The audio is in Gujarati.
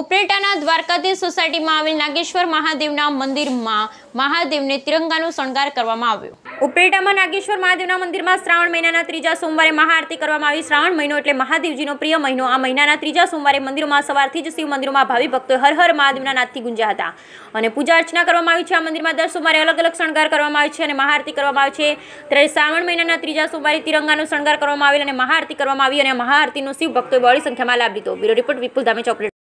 ઉપરેટાના દ્વારકાધીશ સોસાયટીમાં આવેલ નાગેશ્વર મહાદેવના મંદિરમાં મહાદેવને તિરંગાનો શણગાર કરવામાં આવ્યો ઉપરેટામાં નાગેશ્વર મહાદેવના મંદિરમાં શ્રાવણ મહિનાના ત્રીજા સોમવારે મહાઆરતી કરવામાં આવી શ્રાવણ મહિનો એટલે મહાદેવજીનો પ્રિય મહિનો આ મહિનાના ત્રીજા સોમવારે મંદિરમાં સવારથી જ શિવ મંદિરોમાં ભાવિ ભક્તો હર હર મહાદેવના નાદથી ગુંજ્યા હતા અને પૂજા અર્ચના કરવામાં આવી છે આ મંદિરમાં દર સોમવારે અલગ અલગ શણગાર કરવામાં આવે છે અને મહાઆરતી કરવામાં આવે છે ત્યારે શ્રાવણ મહિનાના ત્રીજા સોમવારે તિરંગાનો શણગાર કરવામાં આવેલ અને મહાઆરતી કરવામાં આવી અને મહાઆરતીનો શિવ ભક્તોએ બહોળી સંખ્યામાં લાભ લીધો bureau report Vipul Dhame chocolate